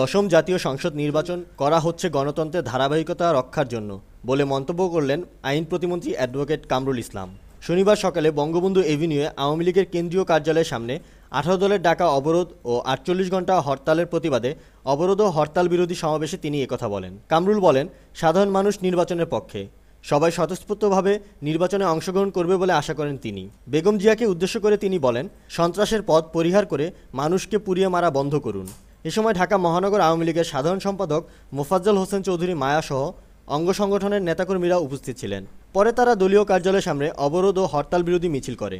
দশম জাতীয় সংসদ নির্বাচন করা হচ্ছে গণতন্ত্রের ধারাবাহিকতা রক্ষার জন্য বলে মন্তব্য করলেন আইন প্রতিমন্ত্রী অ্যাডভোকেট কামরুল ইসলাম শনিবার সকালে বঙ্গবন্ধু এভিনিউয়ে আওয়ামী লীগের কেন্দ্রীয় কার্যালয়ের সামনে আঠারো দলের ডাকা অবরোধ ও আটচল্লিশ ঘন্টা হরতালের প্রতিবাদে অবরোধ ও হরতাল বিরোধী সমাবেশে তিনি একথা বলেন কামরুল বলেন সাধারণ মানুষ নির্বাচনের পক্ষে সবাই স্বতঃস্ফূর্তভাবে নির্বাচনে অংশগ্রহণ করবে বলে আশা করেন তিনি বেগম জিয়াকে উদ্দেশ্য করে তিনি বলেন সন্ত্রাসের পথ পরিহার করে মানুষকে পুড়িয়ে মারা বন্ধ করুন এ সময় ঢাকা মহানগর আওয়ামী লীগের সাধারণ সম্পাদক মোফাজ্জল হোসেন চৌধুরী মায়াসহ অঙ্গ সংগঠনের নেতাকর্মীরা উপস্থিত ছিলেন পরে তারা দলীয় কার্যালয়ের সামনে অবরোধ ও হরতাল বিরোধী মিছিল করে